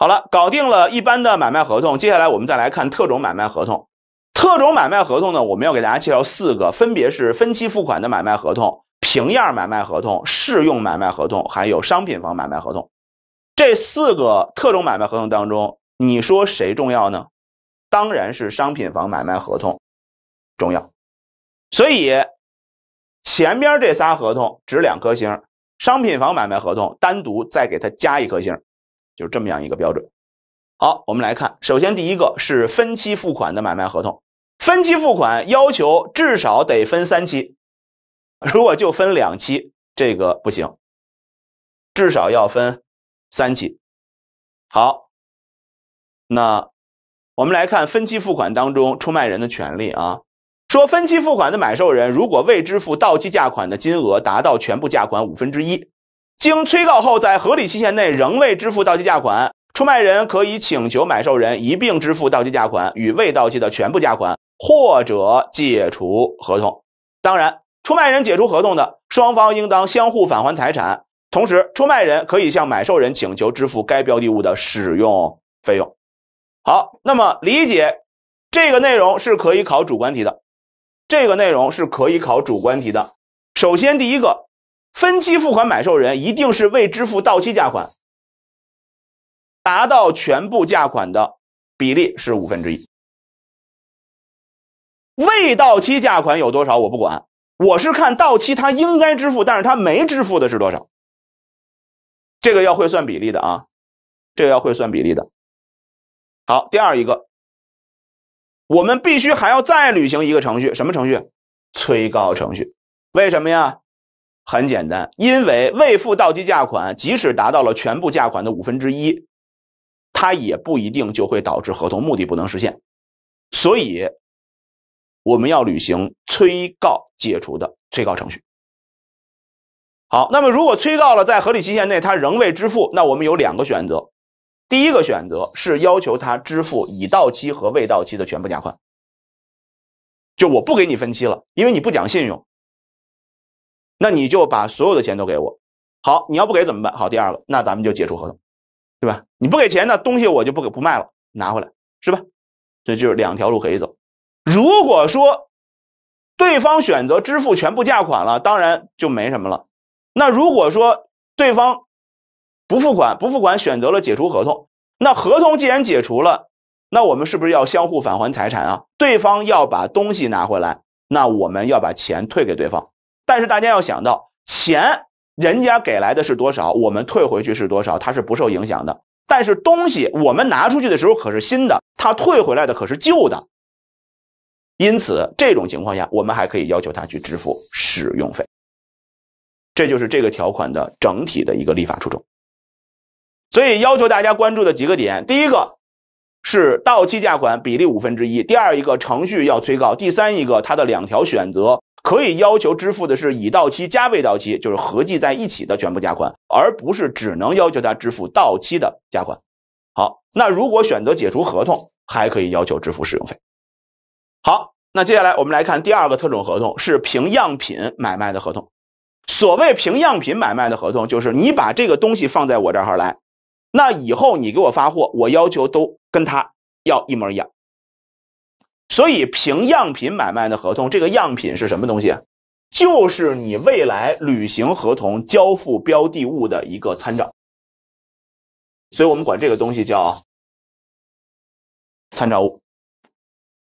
好了，搞定了一般的买卖合同，接下来我们再来看特种买卖合同。特种买卖合同呢，我们要给大家介绍四个，分别是分期付款的买卖合同、平价买卖合同、适用买卖合同，还有商品房买卖合同。这四个特种买卖合同当中，你说谁重要呢？当然是商品房买卖合同重要。所以前边这仨合同值两颗星，商品房买卖合同单独再给它加一颗星。就是这么样一个标准。好，我们来看，首先第一个是分期付款的买卖合同。分期付款要求至少得分三期，如果就分两期，这个不行，至少要分三期。好，那我们来看分期付款当中出卖人的权利啊。说分期付款的买受人如果未支付到期价款的金额达到全部价款五分之一。经催告后，在合理期限内仍未支付到期价款，出卖人可以请求买受人一并支付到期价款与未到期的全部价款，或者解除合同。当然，出卖人解除合同的，双方应当相互返还财产。同时，出卖人可以向买受人请求支付该标的物的使用费用。好，那么理解这个内容是可以考主观题的，这个内容是可以考主观题的。首先，第一个。分期付款买受人一定是未支付到期价款，达到全部价款的比例是五分之一。未到期价款有多少我不管，我是看到期他应该支付，但是他没支付的是多少，这个要会算比例的啊，这个要会算比例的。好，第二一个，我们必须还要再履行一个程序，什么程序？催告程序。为什么呀？很简单，因为未付到期价款，即使达到了全部价款的五分之一，它也不一定就会导致合同目的不能实现，所以我们要履行催告解除的催告程序。好，那么如果催告了，在合理期限内他仍未支付，那我们有两个选择，第一个选择是要求他支付已到期和未到期的全部价款，就我不给你分期了，因为你不讲信用。那你就把所有的钱都给我，好，你要不给怎么办？好，第二个，那咱们就解除合同，对吧？你不给钱，那东西我就不给不卖了，拿回来是吧？这就是两条路可以走。如果说对方选择支付全部价款了，当然就没什么了。那如果说对方不付款，不付款选择了解除合同，那合同既然解除了，那我们是不是要相互返还财产啊？对方要把东西拿回来，那我们要把钱退给对方。但是大家要想到，钱人家给来的是多少，我们退回去是多少，它是不受影响的。但是东西我们拿出去的时候可是新的，他退回来的可是旧的。因此，这种情况下，我们还可以要求他去支付使用费。这就是这个条款的整体的一个立法初衷。所以要求大家关注的几个点：第一个是到期价款比例五分之一；第二一个程序要催告；第三一个它的两条选择。可以要求支付的是已到期加未到期，就是合计在一起的全部价款，而不是只能要求他支付到期的价款。好，那如果选择解除合同，还可以要求支付使用费。好，那接下来我们来看第二个特种合同，是凭样品买卖的合同。所谓凭样品买卖的合同，就是你把这个东西放在我这儿来，那以后你给我发货，我要求都跟他要一模一样。所以，凭样品买卖的合同，这个样品是什么东西？就是你未来履行合同、交付标的物的一个参照。所以我们管这个东西叫参照物。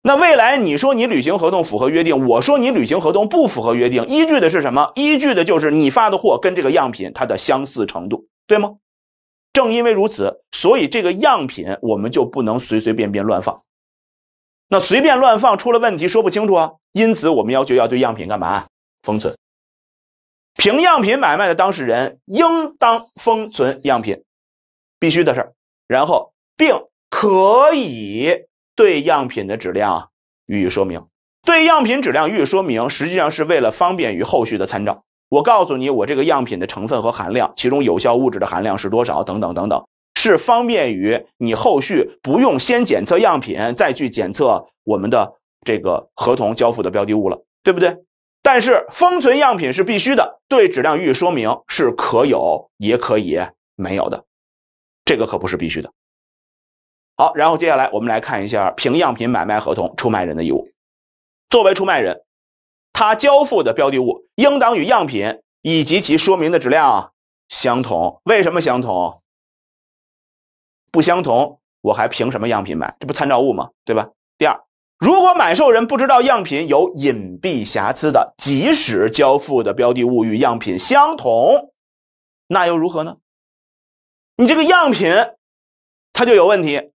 那未来你说你履行合同符合约定，我说你履行合同不符合约定，依据的是什么？依据的就是你发的货跟这个样品它的相似程度，对吗？正因为如此，所以这个样品我们就不能随随便便乱放。那随便乱放出了问题，说不清楚啊。因此，我们要求要对样品干嘛？封存。凭样品买卖的当事人应当封存样品，必须的事儿。然后，并可以对样品的质量予以说明。对样品质量予以说明，实际上是为了方便于后续的参照。我告诉你，我这个样品的成分和含量，其中有效物质的含量是多少？等等等等。是方便于你后续不用先检测样品，再去检测我们的这个合同交付的标的物了，对不对？但是封存样品是必须的，对质量予以说明是可有也可以没有的，这个可不是必须的。好，然后接下来我们来看一下凭样品买卖合同出卖人的义务。作为出卖人，他交付的标的物应当与样品以及其说明的质量相同。为什么相同？不相同，我还凭什么样品买？这不参照物吗？对吧？第二，如果买受人不知道样品有隐蔽瑕疵的，即使交付的标的物与样品相同，那又如何呢？你这个样品它就有问题，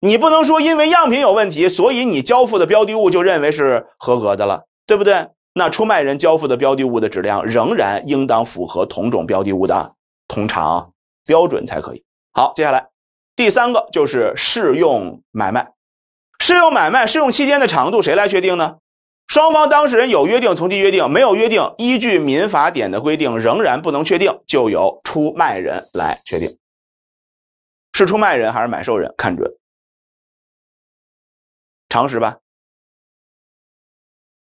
你不能说因为样品有问题，所以你交付的标的物就认为是合格的了，对不对？那出卖人交付的标的物的质量仍然应当符合同种标的物的通常标准才可以。好，接下来。第三个就是适用买卖，适用买卖适用期间的长度谁来确定呢？双方当事人有约定从其约定，没有约定依据民法典的规定仍然不能确定，就由出卖人来确定，是出卖人还是买受人看准，常识吧。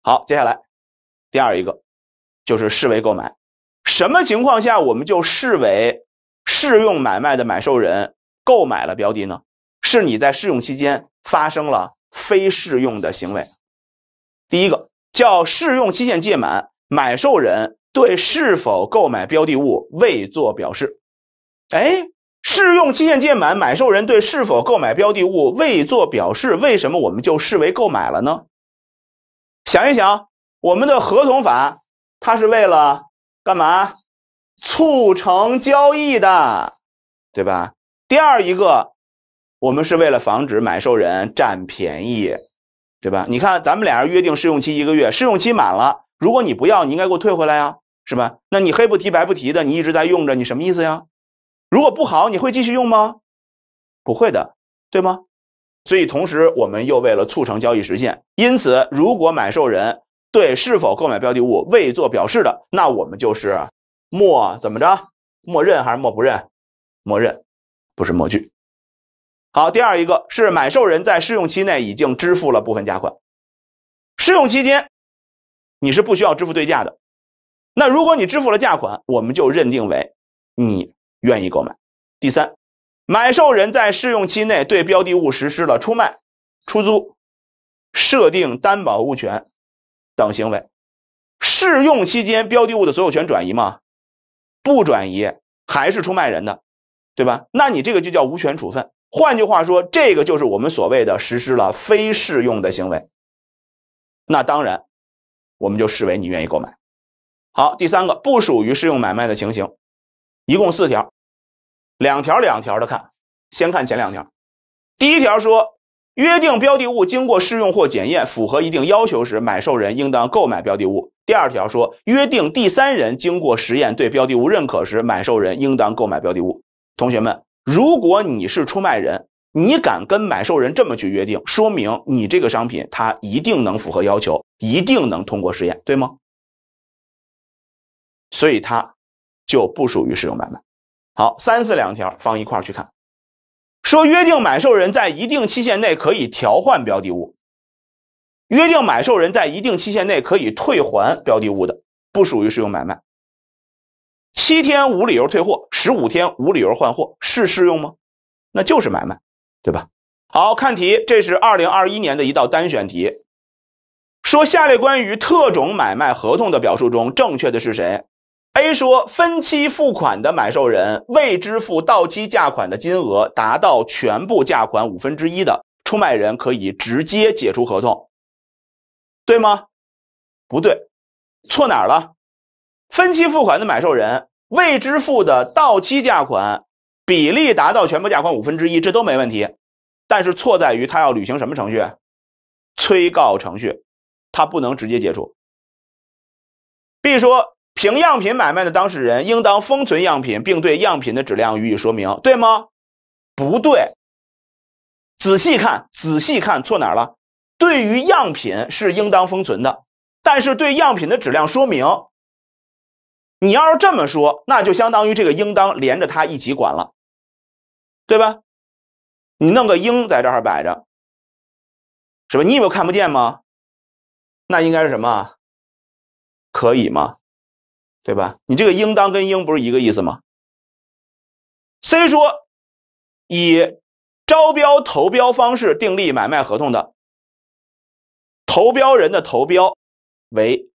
好，接下来第二一个就是视为购买，什么情况下我们就视为适用买卖的买受人？购买了标的呢？是你在试用期间发生了非试用的行为。第一个叫试用期限届满，买受人对是否购买标的物未作表示。哎，试用期限届满，买受人对是否购买标的物未作表示，为什么我们就视为购买了呢？想一想，我们的合同法它是为了干嘛？促成交易的，对吧？第二一个，我们是为了防止买受人占便宜，对吧？你看，咱们俩人约定试用期一个月，试用期满了，如果你不要，你应该给我退回来呀，是吧？那你黑不提白不提的，你一直在用着，你什么意思呀？如果不好，你会继续用吗？不会的，对吗？所以，同时我们又为了促成交易实现，因此，如果买受人对是否购买标的物未做表示的，那我们就是默怎么着，默认还是默不认，默认。不是模具。好，第二一个是买受人在试用期内已经支付了部分价款，试用期间你是不需要支付对价的。那如果你支付了价款，我们就认定为你愿意购买。第三，买受人在试用期内对标的物实施了出卖、出租、设定担保物权等行为，试用期间标的物的所有权转移吗？不转移，还是出卖人的。对吧？那你这个就叫无权处分。换句话说，这个就是我们所谓的实施了非适用的行为。那当然，我们就视为你愿意购买。好，第三个不属于适用买卖的情形，一共四条，两条两条的看。先看前两条。第一条说，约定标的物经过试用或检验符合一定要求时，买受人应当购买标的物。第二条说，约定第三人经过实验对标的物认可时，买受人应当购买标的物。同学们，如果你是出卖人，你敢跟买受人这么去约定，说明你这个商品它一定能符合要求，一定能通过试验，对吗？所以它就不属于使用买卖。好，三四两条放一块儿去看，说约定买受人在一定期限内可以调换标的物，约定买受人在一定期限内可以退还标的物的，不属于使用买卖。七天无理由退货，十五天无理由换货是适用吗？那就是买卖，对吧？好看题，这是二零二一年的一道单选题，说下列关于特种买卖合同的表述中正确的是谁？A 说分期付款的买受人未支付到期价款的金额达到全部价款五分之一的，出卖人可以直接解除合同，对吗？不对，错哪儿了？分期付款的买受人。未支付的到期价款比例达到全部价款五分之一，这都没问题，但是错在于他要履行什么程序？催告程序，他不能直接解除。B 说，凭样品买卖的当事人应当封存样品，并对样品的质量予以说明，对吗？不对，仔细看，仔细看错哪儿了？对于样品是应当封存的，但是对样品的质量说明。你要是这么说，那就相当于这个应当连着他一起管了，对吧？你弄个应在这儿摆着，是吧？你以为看不见吗？那应该是什么？可以吗？对吧？你这个应当跟应不是一个意思吗？虽说，以招标投标方式订立买卖合同的，投标人的投标为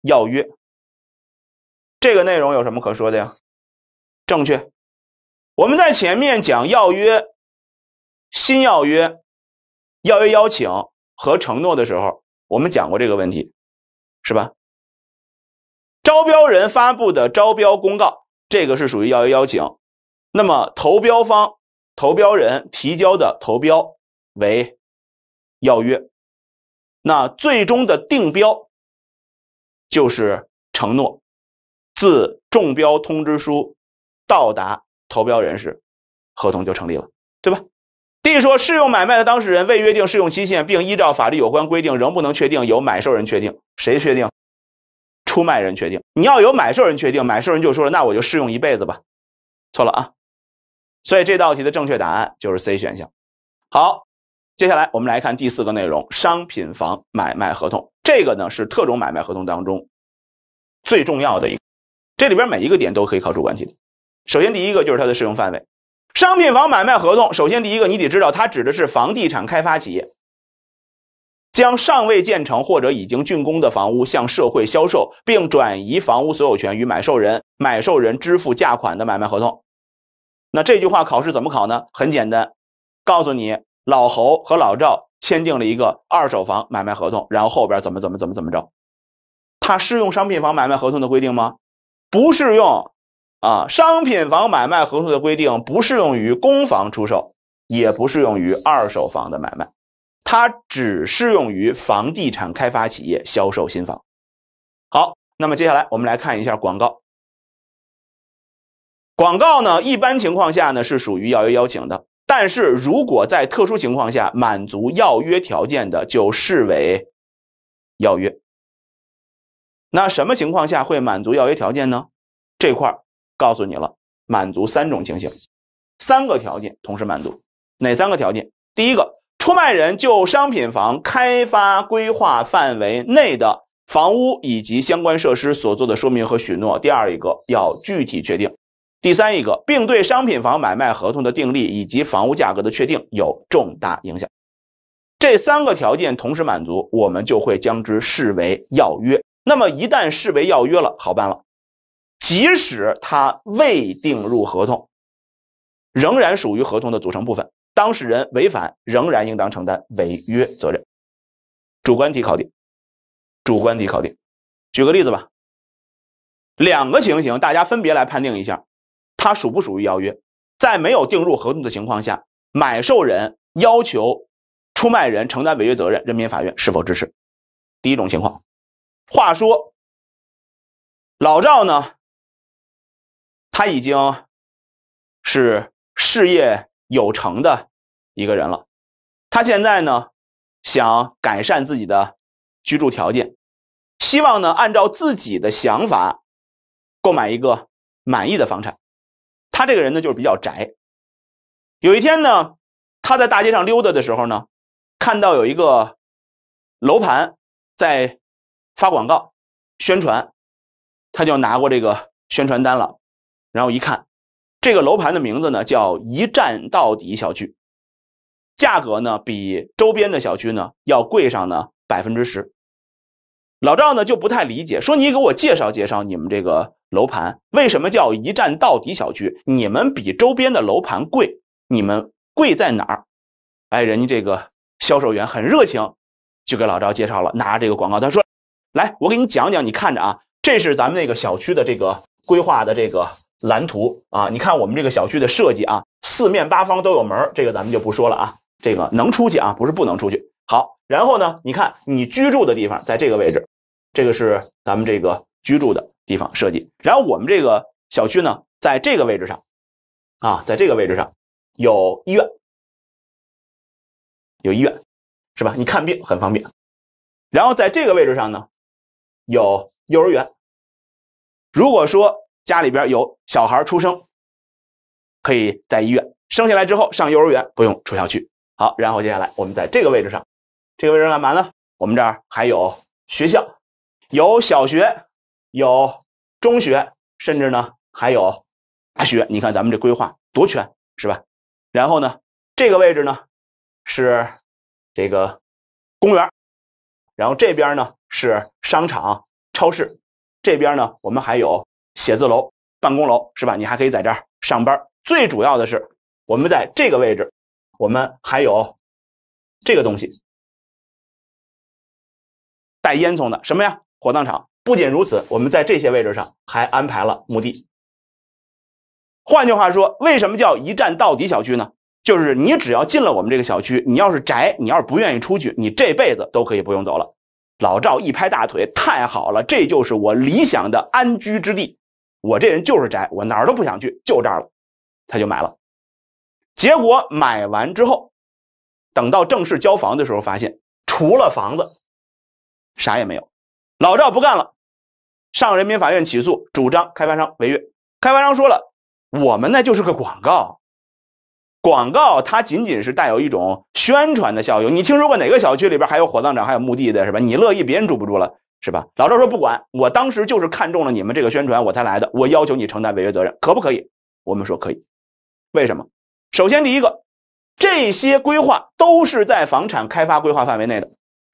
要约。这个内容有什么可说的呀？正确，我们在前面讲要约、新要约、要约邀请和承诺的时候，我们讲过这个问题，是吧？招标人发布的招标公告，这个是属于要约邀请。那么，投标方、投标人提交的投标为要约，那最终的定标就是承诺。自中标通知书到达投标人时，合同就成立了，对吧？D 说，试用买卖的当事人未约定试用期限，并依照法律有关规定仍不能确定，由买受人确定谁确定？出卖人确定？你要由买受人确定，买受人就说了，那我就试用一辈子吧。错了啊！所以这道题的正确答案就是 C 选项。好，接下来我们来看第四个内容：商品房买卖合同。这个呢是特种买卖合同当中最重要的一个。这里边每一个点都可以考主观题的。首先，第一个就是它的适用范围，商品房买卖合同。首先，第一个你得知道，它指的是房地产开发企业将尚未建成或者已经竣工的房屋向社会销售，并转移房屋所有权与买受人，买受人支付价款的买卖合同。那这句话考试怎么考呢？很简单，告诉你，老侯和老赵签订了一个二手房买卖合同，然后后边怎么怎么怎么怎么着，它适用商品房买卖合同的规定吗？不适用啊！商品房买卖合同的规定不适用于公房出售，也不适用于二手房的买卖，它只适用于房地产开发企业销售新房。好，那么接下来我们来看一下广告。广告呢，一般情况下呢是属于要约邀请的，但是如果在特殊情况下满足要约条件的，就视为要约。那什么情况下会满足要约条件呢？这块儿告诉你了，满足三种情形，三个条件同时满足，哪三个条件？第一个，出卖人就商品房开发规划范围内的房屋以及相关设施所做的说明和许诺；第二一个要具体确定；第三一个，并对商品房买卖合同的订立以及房屋价格的确定有重大影响。这三个条件同时满足，我们就会将之视为要约。那么一旦视为要约了，好办了。即使他未订入合同，仍然属于合同的组成部分，当事人违反仍然应当承担违约责任。主观题考点，主观题考点。举个例子吧，两个情形，大家分别来判定一下，它属不属于要约。在没有订入合同的情况下，买受人要求出卖人承担违约责任，人民法院是否支持？第一种情况。话说，老赵呢，他已经是事业有成的一个人了。他现在呢，想改善自己的居住条件，希望呢按照自己的想法购买一个满意的房产。他这个人呢，就是比较宅。有一天呢，他在大街上溜达的时候呢，看到有一个楼盘在。发广告、宣传，他就拿过这个宣传单了，然后一看，这个楼盘的名字呢叫一站到底小区，价格呢比周边的小区呢要贵上呢百分之十。老赵呢就不太理解，说你给我介绍介绍你们这个楼盘，为什么叫一站到底小区？你们比周边的楼盘贵，你们贵在哪儿？哎，人家这个销售员很热情，就给老赵介绍了，拿这个广告，他说。来，我给你讲讲，你看着啊，这是咱们那个小区的这个规划的这个蓝图啊。你看我们这个小区的设计啊，四面八方都有门，这个咱们就不说了啊。这个能出去啊，不是不能出去。好，然后呢，你看你居住的地方在这个位置，这个是咱们这个居住的地方设计。然后我们这个小区呢，在这个位置上，啊，在这个位置上有医院，有医院，是吧？你看病很方便。然后在这个位置上呢。有幼儿园。如果说家里边有小孩出生，可以在医院生下来之后上幼儿园，不用出小区。好，然后接下来我们在这个位置上，这个位置干嘛呢？我们这儿还有学校，有小学，有中学，甚至呢还有大学。你看咱们这规划多全，是吧？然后呢，这个位置呢是这个公园，然后这边呢。是商场、超市这边呢，我们还有写字楼、办公楼，是吧？你还可以在这儿上班。最主要的是，我们在这个位置，我们还有这个东西，带烟囱的什么呀？火葬场。不仅如此，我们在这些位置上还安排了墓地。换句话说，为什么叫一站到底小区呢？就是你只要进了我们这个小区，你要是宅，你要是不愿意出去，你这辈子都可以不用走了。老赵一拍大腿，太好了，这就是我理想的安居之地。我这人就是宅，我哪儿都不想去，就这儿了。他就买了。结果买完之后，等到正式交房的时候，发现除了房子啥也没有。老赵不干了，上人民法院起诉，主张开发商违约。开发商说了，我们那就是个广告。广告它仅仅是带有一种宣传的效用。你听说过哪个小区里边还有火葬场、还有墓地的，是吧？你乐意别人住不住了，是吧？老赵说不管，我当时就是看中了你们这个宣传我才来的。我要求你承担违约责任，可不可以？我们说可以。为什么？首先第一个，这些规划都是在房产开发规划范围内的；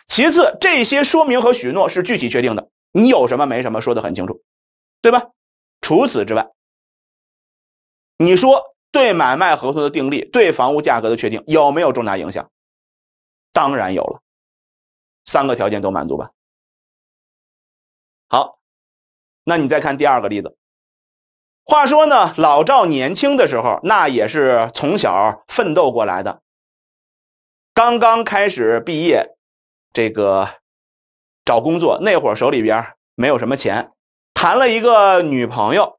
其次，这些说明和许诺是具体确定的，你有什么没什么说的很清楚，对吧？除此之外，你说。对买卖合同的订立，对房屋价格的确定，有没有重大影响？当然有了，三个条件都满足吧。好，那你再看第二个例子。话说呢，老赵年轻的时候，那也是从小奋斗过来的。刚刚开始毕业，这个找工作那会儿手里边没有什么钱，谈了一个女朋友。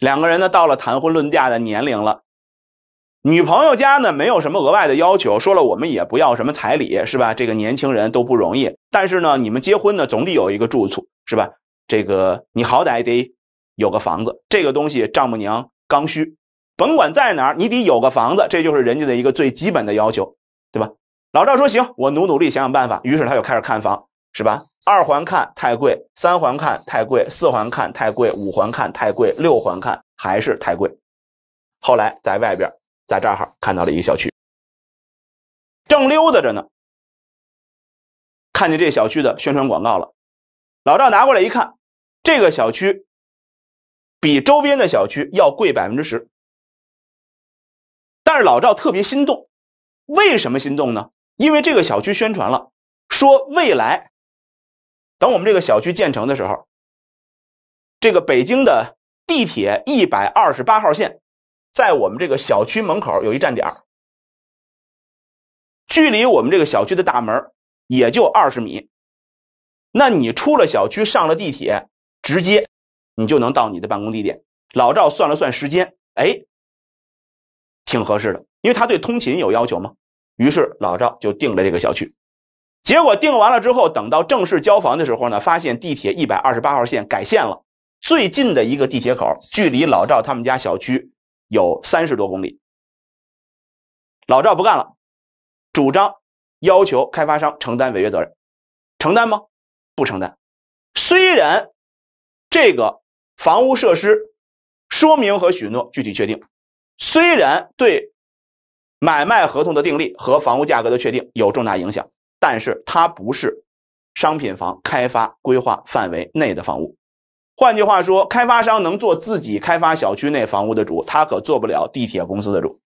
两个人呢到了谈婚论嫁的年龄了，女朋友家呢没有什么额外的要求，说了我们也不要什么彩礼，是吧？这个年轻人都不容易，但是呢，你们结婚呢总得有一个住处，是吧？这个你好歹得有个房子，这个东西丈母娘刚需，甭管在哪儿，你得有个房子，这就是人家的一个最基本的要求，对吧？老赵说行，我努努力想想办法，于是他就开始看房。是吧？二环看太贵，三环看太贵，四环看太贵，五环看太贵，六环看还是太贵。后来在外边，在这儿哈看到了一个小区，正溜达着呢，看见这小区的宣传广告了。老赵拿过来一看，这个小区比周边的小区要贵百分之十，但是老赵特别心动。为什么心动呢？因为这个小区宣传了，说未来。等我们这个小区建成的时候，这个北京的地铁一百二十八号线，在我们这个小区门口有一站点儿，距离我们这个小区的大门也就二十米。那你出了小区上了地铁，直接你就能到你的办公地点。老赵算了算时间，哎，挺合适的，因为他对通勤有要求吗？于是老赵就定了这个小区。结果定完了之后，等到正式交房的时候呢，发现地铁一百二十八号线改线了，最近的一个地铁口距离老赵他们家小区有三十多公里。老赵不干了，主张要求开发商承担违约责任，承担吗？不承担。虽然这个房屋设施说明和许诺具体确定，虽然对买卖合同的订立和房屋价格的确定有重大影响。但是它不是商品房开发规划范围内的房屋，换句话说，开发商能做自己开发小区内房屋的主，他可做不了地铁公司的主，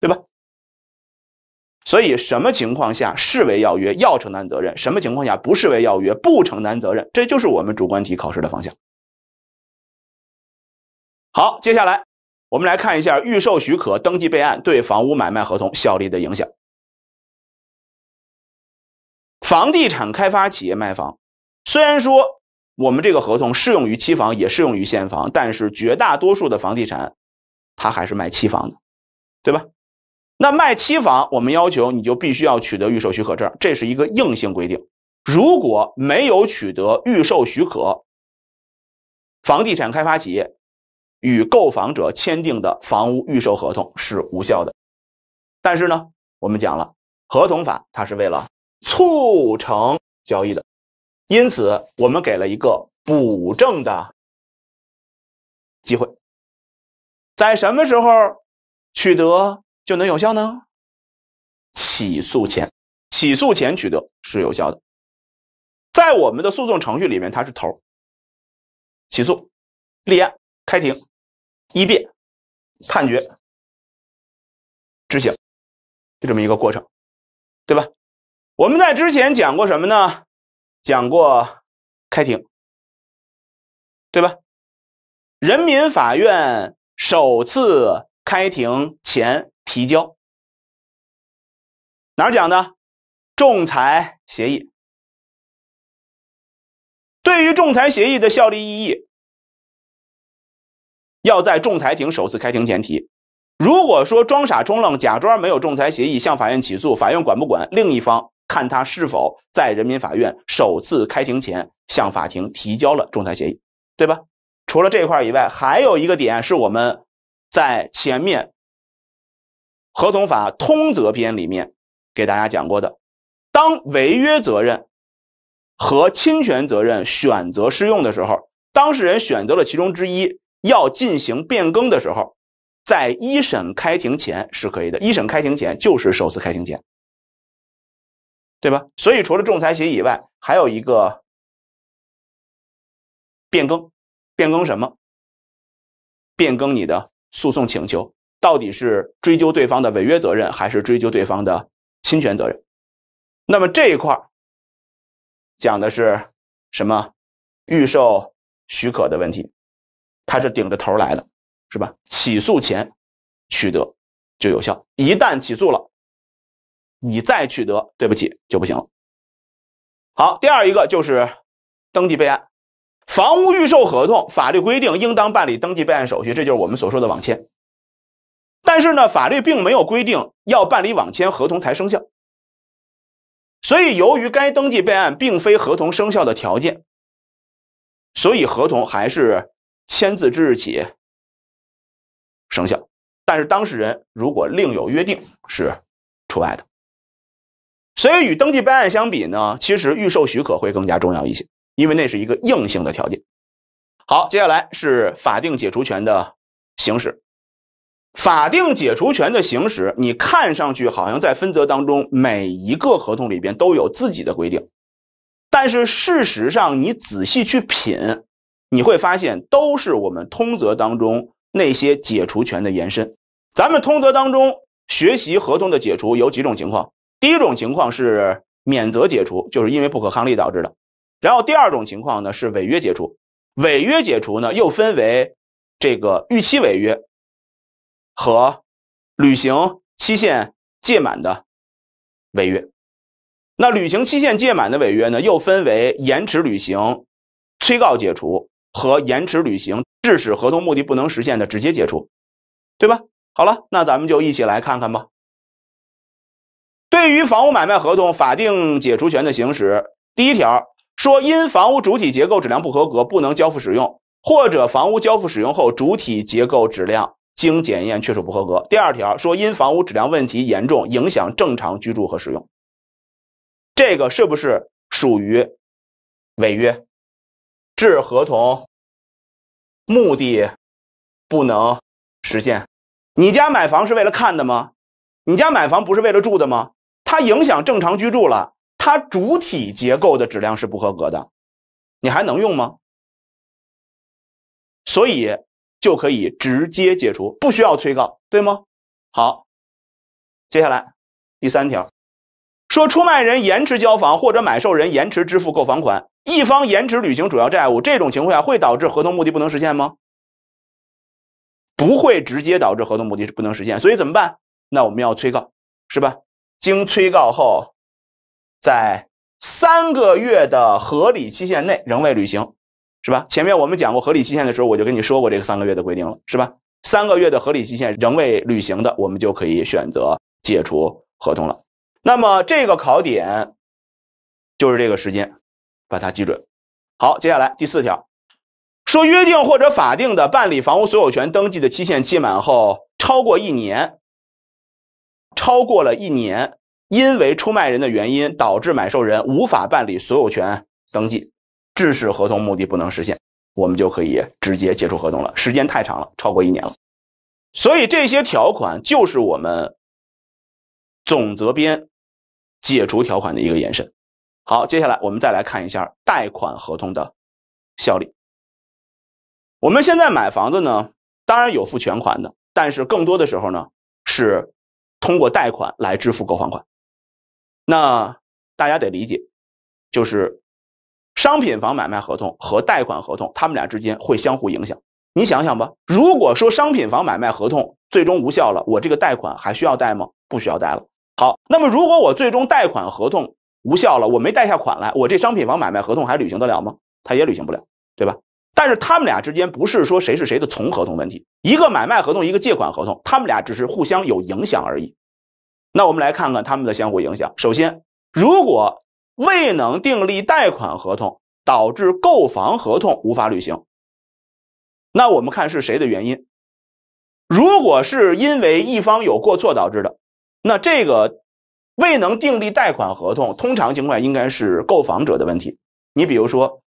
对吧？所以，什么情况下视为要约，要承担责任？什么情况下不视为要约，不承担责任？这就是我们主观题考试的方向。好，接下来我们来看一下预售许可登记备案对房屋买卖合同效力的影响。房地产开发企业卖房，虽然说我们这个合同适用于期房，也适用于现房，但是绝大多数的房地产，它还是卖期房的，对吧？那卖期房，我们要求你就必须要取得预售许可证，这是一个硬性规定。如果没有取得预售许可，房地产开发企业与购房者签订的房屋预售合同是无效的。但是呢，我们讲了，合同法它是为了。促成交易的，因此我们给了一个补正的机会。在什么时候取得就能有效呢？起诉前，起诉前取得是有效的。在我们的诉讼程序里面，它是头：起诉、立案、开庭、一辩、判决、执行，就这么一个过程，对吧？我们在之前讲过什么呢？讲过开庭，对吧？人民法院首次开庭前提交哪儿讲的仲裁协议？对于仲裁协议的效力意义，要在仲裁庭首次开庭前提。如果说装傻充愣，假装没有仲裁协议向法院起诉，法院管不管？另一方。看他是否在人民法院首次开庭前向法庭提交了仲裁协议，对吧？除了这块以外，还有一个点是我们在前面《合同法通则》篇里面给大家讲过的：当违约责任和侵权责任选择适用的时候，当事人选择了其中之一要进行变更的时候，在一审开庭前是可以的。一审开庭前就是首次开庭前。对吧？所以除了仲裁协议以外，还有一个变更，变更什么？变更你的诉讼请求，到底是追究对方的违约责任，还是追究对方的侵权责任？那么这一块儿讲的是什么预售许可的问题？它是顶着头来的，是吧？起诉前取得就有效，一旦起诉了。你再取得，对不起就不行了。好，第二一个就是登记备案，房屋预售合同法律规定应当办理登记备案手续，这就是我们所说的网签。但是呢，法律并没有规定要办理网签合同才生效。所以，由于该登记备案并非合同生效的条件，所以合同还是签字之日起生效。但是，当事人如果另有约定是除外的。所以，与登记备案相比呢，其实预售许可会更加重要一些，因为那是一个硬性的条件。好，接下来是法定解除权的行使。法定解除权的行使，你看上去好像在分则当中每一个合同里边都有自己的规定，但是事实上，你仔细去品，你会发现都是我们通则当中那些解除权的延伸。咱们通则当中学习合同的解除有几种情况。第一种情况是免责解除，就是因为不可抗力导致的；然后第二种情况呢是违约解除，违约解除呢又分为这个预期违约和履行期限届满的违约。那履行期限届满的违约呢又分为延迟履行、催告解除和延迟履行致使合同目的不能实现的直接解除，对吧？好了，那咱们就一起来看看吧。对于房屋买卖合同法定解除权的行使，第一条说因房屋主体结构质量不合格不能交付使用，或者房屋交付使用后主体结构质量经检验确属不合格。第二条说因房屋质量问题严重影响正常居住和使用，这个是不是属于违约，致合同目的不能实现？你家买房是为了看的吗？你家买房不是为了住的吗？它影响正常居住了，它主体结构的质量是不合格的，你还能用吗？所以就可以直接解除，不需要催告，对吗？好，接下来第三条，说出卖人延迟交房或者买受人延迟支付购房款，一方延迟履行主要债务，这种情况下会导致合同目的不能实现吗？不会直接导致合同目的是不能实现，所以怎么办？那我们要催告，是吧？经催告后，在三个月的合理期限内仍未履行，是吧？前面我们讲过合理期限的时候，我就跟你说过这个三个月的规定了，是吧？三个月的合理期限仍未履行的，我们就可以选择解除合同了。那么这个考点就是这个时间，把它记准。好，接下来第四条，说约定或者法定的办理房屋所有权登记的期限期满后超过一年。超过了一年，因为出卖人的原因导致买受人无法办理所有权登记，致使合同目的不能实现，我们就可以直接解除合同了。时间太长了，超过一年了，所以这些条款就是我们总则编解除条款的一个延伸。好，接下来我们再来看一下贷款合同的效力。我们现在买房子呢，当然有付全款的，但是更多的时候呢是。通过贷款来支付购房款，那大家得理解，就是商品房买卖合同和贷款合同，他们俩之间会相互影响。你想想吧，如果说商品房买卖合同最终无效了，我这个贷款还需要贷吗？不需要贷了。好，那么如果我最终贷款合同无效了，我没贷下款来，我这商品房买卖合同还履行得了吗？它也履行不了，对吧？但是他们俩之间不是说谁是谁的从合同问题，一个买卖合同，一个借款合同，他们俩只是互相有影响而已。那我们来看看他们的相互影响。首先，如果未能订立贷款合同，导致购房合同无法履行，那我们看是谁的原因。如果是因为一方有过错导致的，那这个未能订立贷款合同，通常情况应该是购房者的问题。你比如说，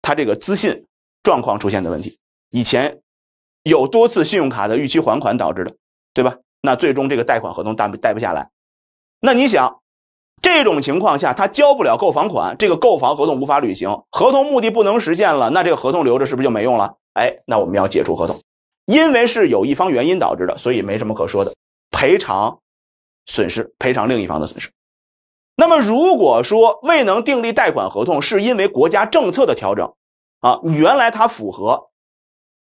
他这个资信。状况出现的问题，以前有多次信用卡的逾期还款导致的，对吧？那最终这个贷款合同贷不贷不下来？那你想，这种情况下他交不了购房款，这个购房合同无法履行，合同目的不能实现了，那这个合同留着是不是就没用了？哎，那我们要解除合同，因为是有一方原因导致的，所以没什么可说的，赔偿损失，赔偿另一方的损失。那么如果说未能订立贷款合同，是因为国家政策的调整。啊，原来他符合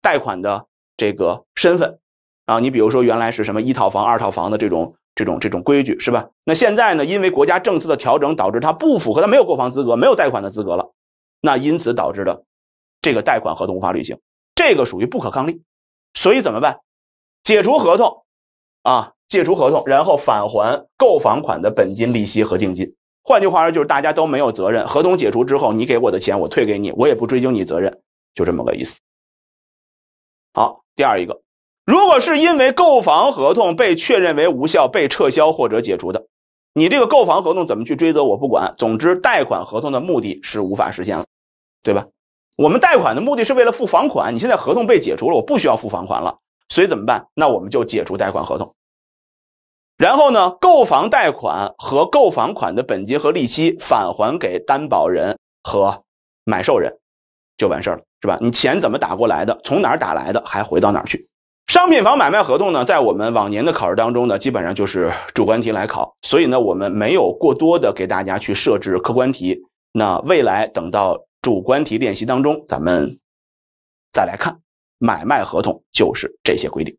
贷款的这个身份啊，你比如说原来是什么一套房、二套房的这种这种这种规矩是吧？那现在呢，因为国家政策的调整，导致他不符合，他没有购房资格，没有贷款的资格了。那因此导致的这个贷款合同无法履行，这个属于不可抗力。所以怎么办？解除合同啊，解除合同，然后返还购房款的本金、利息和定金。换句话说，就是大家都没有责任。合同解除之后，你给我的钱我退给你，我也不追究你责任，就这么个意思。好，第二一个，如果是因为购房合同被确认为无效、被撤销或者解除的，你这个购房合同怎么去追责我不管。总之，贷款合同的目的是无法实现了，对吧？我们贷款的目的是为了付房款，你现在合同被解除了，我不需要付房款了，所以怎么办？那我们就解除贷款合同。然后呢，购房贷款和购房款的本金和利息返还给担保人和买受人，就完事儿了，是吧？你钱怎么打过来的，从哪儿打来的，还回到哪儿去？商品房买卖合同呢，在我们往年的考试当中呢，基本上就是主观题来考，所以呢，我们没有过多的给大家去设置客观题。那未来等到主观题练习当中，咱们再来看买卖合同就是这些规定。